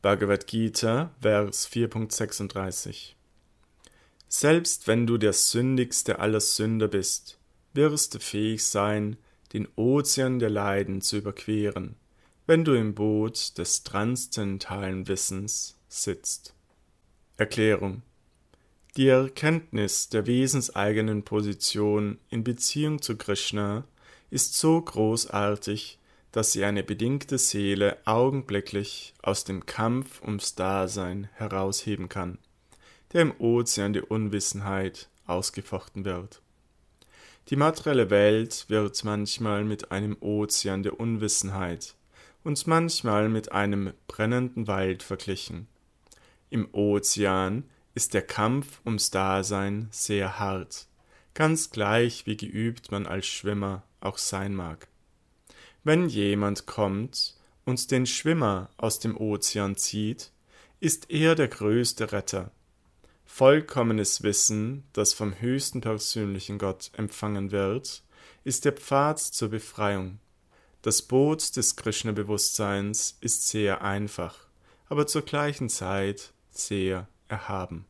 Bhagavad Gita, Vers 4.36 Selbst wenn du der sündigste aller Sünder bist, wirst du fähig sein, den Ozean der Leiden zu überqueren, wenn du im Boot des transzendentalen Wissens sitzt. Erklärung Die Erkenntnis der wesenseigenen Position in Beziehung zu Krishna ist so großartig, dass sie eine bedingte Seele augenblicklich aus dem Kampf ums Dasein herausheben kann, der im Ozean der Unwissenheit ausgefochten wird. Die materielle Welt wird manchmal mit einem Ozean der Unwissenheit und manchmal mit einem brennenden Wald verglichen. Im Ozean ist der Kampf ums Dasein sehr hart, ganz gleich wie geübt man als Schwimmer auch sein mag. Wenn jemand kommt und den Schwimmer aus dem Ozean zieht, ist er der größte Retter. Vollkommenes Wissen, das vom höchsten persönlichen Gott empfangen wird, ist der Pfad zur Befreiung. Das Boot des Krishna-Bewusstseins ist sehr einfach, aber zur gleichen Zeit sehr erhaben.